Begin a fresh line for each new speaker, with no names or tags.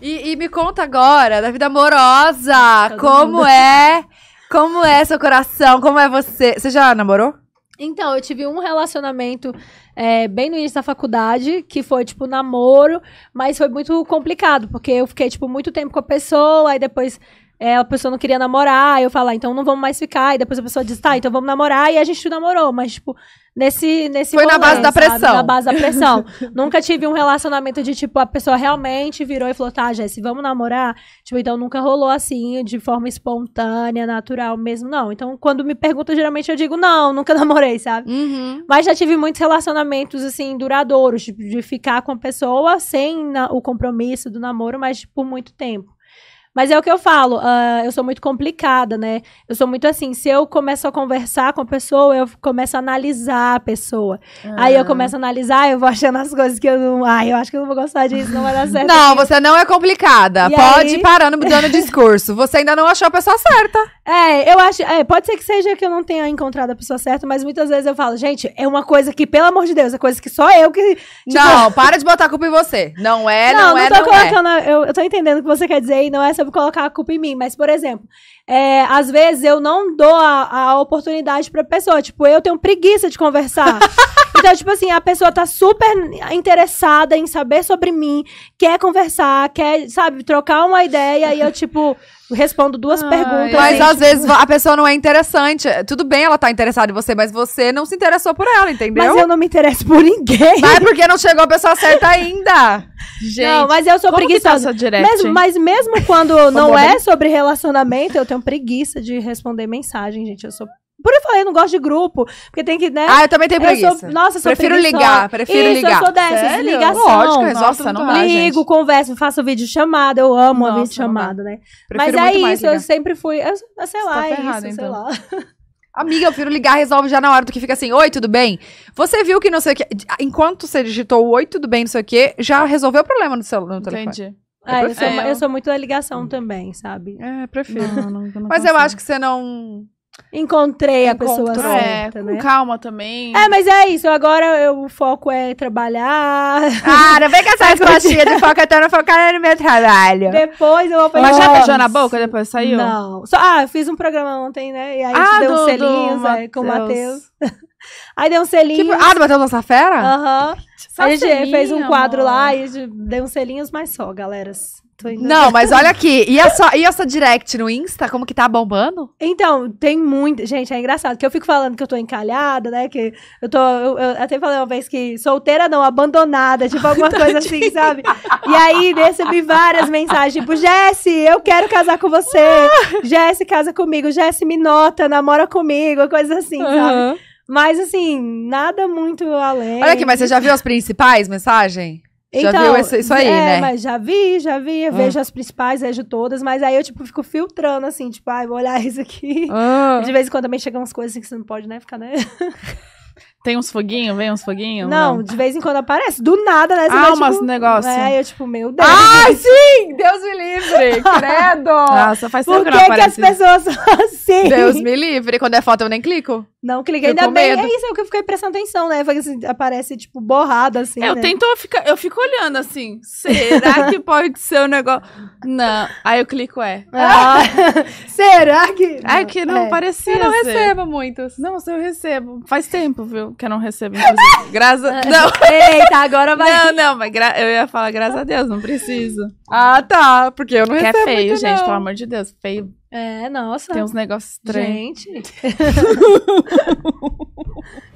E, e me conta agora da vida amorosa. Todo como mundo. é? Como é seu coração? Como é você? Você já namorou? Então, eu tive um relacionamento é, bem no início da faculdade, que foi, tipo, namoro, mas foi muito complicado, porque eu fiquei, tipo, muito tempo com a pessoa, aí depois é, a pessoa não queria namorar, eu falar, então não vamos mais ficar. E depois a pessoa diz, tá, então vamos namorar, e a gente namorou. Mas, tipo, nesse. nesse Foi rolê, na base da sabe? pressão. Na base da pressão. nunca tive um relacionamento de, tipo, a pessoa realmente virou e falou, tá, Jesse, vamos namorar? Tipo, então nunca rolou assim, de forma espontânea, natural mesmo, não. Então, quando me perguntam, geralmente eu digo, não, nunca namorei, sabe? Uhum. Mas já tive muitos relacionamentos, assim, duradouros, tipo, de ficar com a pessoa sem o compromisso do namoro, mas por tipo, muito tempo. Mas é o que eu falo, uh, eu sou muito complicada, né? Eu sou muito assim, se eu começo a conversar com a pessoa, eu começo a analisar a pessoa. Ah. Aí eu ah. começo a analisar, eu vou achando as coisas que eu não. Ai, eu acho que eu não vou gostar disso, não vai dar certo. não, aqui. você não é complicada. E pode aí... ir parando, mudando discurso. Você ainda não achou a pessoa certa. É, eu acho. É, pode ser que seja que eu não tenha encontrado a pessoa certa, mas muitas vezes eu falo, gente, é uma coisa que, pelo amor de Deus, é coisa que só eu que. Tipo... Não, para de botar a culpa em você. Não é, não, não, não é, tô não é. colocando, é. Eu, eu tô entendendo o que você quer dizer e não é essa devo colocar a culpa em mim, mas, por exemplo, é, às vezes eu não dou a, a oportunidade pra pessoa. Tipo, eu tenho preguiça de conversar. então, tipo assim, a pessoa tá super interessada em saber sobre mim, quer conversar, quer, sabe, trocar uma ideia e eu, tipo, respondo duas perguntas. Mas gente. às vezes a pessoa não é interessante. Tudo bem ela tá interessada em você, mas você não se interessou por ela, entendeu? Mas eu não me interesso por ninguém. Mas é porque não chegou a pessoa certa ainda. Gente, não, mas eu sou tá preguiçosa. Tá mesmo, mas mesmo quando não é sobre relacionamento, eu tenho preguiça de responder mensagem, gente. Eu sou por eu falei, eu não gosto de grupo. Porque tem que, né? Ah, eu também tenho preguiça. Eu sou, nossa, eu sou Prefiro preguiçosa. ligar, prefiro Isso, ligar. eu sou dessas, Sério? ligação. Lógico, resolve não Ligo, gente. converso, faço vídeo chamada, eu amo nossa, a vídeo chamada, né? Prefiro Mas é isso, ligar. eu sempre fui, eu, sei tá lá, tá é isso, sei então. lá. Amiga, eu prefiro ligar, resolve já na hora do que fica assim, oi, tudo bem? Você viu que não sei o que. Enquanto você digitou oi, tudo bem, não sei o que, já resolveu o problema no, seu, no telefone. Entendi. É, eu, sou, é. eu sou muito da ligação também, sabe? É, prefiro. Não, não, não Mas consigo. eu acho que você não. Encontrei a pessoa é, certa, é, né? calma também. É, mas é isso. Agora eu, o foco é trabalhar. Ah, não vem com essa coxinhas de foco, eu tô no focada no meu trabalho. Depois eu vou fazer... Mas já beijou na boca depois saiu? Não. Só, ah, eu fiz um programa ontem, né? E aí a gente ah, deu do, um selinho do, Mateus. com o Matheus. Aí deu um selinho. Tipo, ah, bateu nossa fera? Aham. Uhum. a gente selinho, fez um quadro amor. lá e deu uns selinhos, mas só, galera. Não, mas olha aqui, e essa, e essa direct no Insta, como que tá bombando? Então, tem muito. Gente, é engraçado, que eu fico falando que eu tô encalhada, né? Que eu tô. Eu, eu até falei uma vez que solteira não, abandonada, tipo alguma coisa assim, sabe? E aí recebi várias mensagens, tipo, Jesse, eu quero casar com você. Ah! Jesse, casa comigo. Jesse, me nota, namora comigo, coisa assim, uhum. sabe? Mas assim, nada muito além. Olha aqui, mas você já viu as principais mensagens?
Então, já viu isso, então, isso aí, é, né? mas
já vi, já vi. Eu hum. vejo as principais, vejo todas, mas aí eu, tipo, fico filtrando, assim, tipo, ai, ah, vou olhar isso aqui. Ah. De vez em quando também chegam umas coisas assim que você não pode, né, ficar, né? Tem uns foguinhos? Vem uns foguinhos? Não, não, de vez em quando aparece. Do nada, né? ah, vai, umas tipo, negócio. É, eu tipo, meu Deus. Ai, sim! Deus me livre! Credo! Nossa, ah, faz tempo Por que, que, as pessoas são assim? Deus me livre. Quando é foto, eu nem clico. Não cliquei. Ainda bem, medo. é isso, é o que eu fiquei prestando atenção, né? Assim, aparece, tipo, borrada, assim, Eu né? tento ficar... Eu fico olhando, assim, será que pode ser um negócio... Não. Aí eu clico, é. Ah. será que... é que não é. parecia Eu não recebo muitos. Não, eu recebo. Faz tempo, viu? que eu não recebo, inclusive. Graças. É. Não! Eita, agora vai. Não, não, mas gra... eu ia falar, graças a Deus, não preciso. Ah, tá. Porque eu não que é recebo. é feio, muito, gente, não. pelo amor de Deus. Feio. É, nossa. Tem uns negócios estranhos. Gente.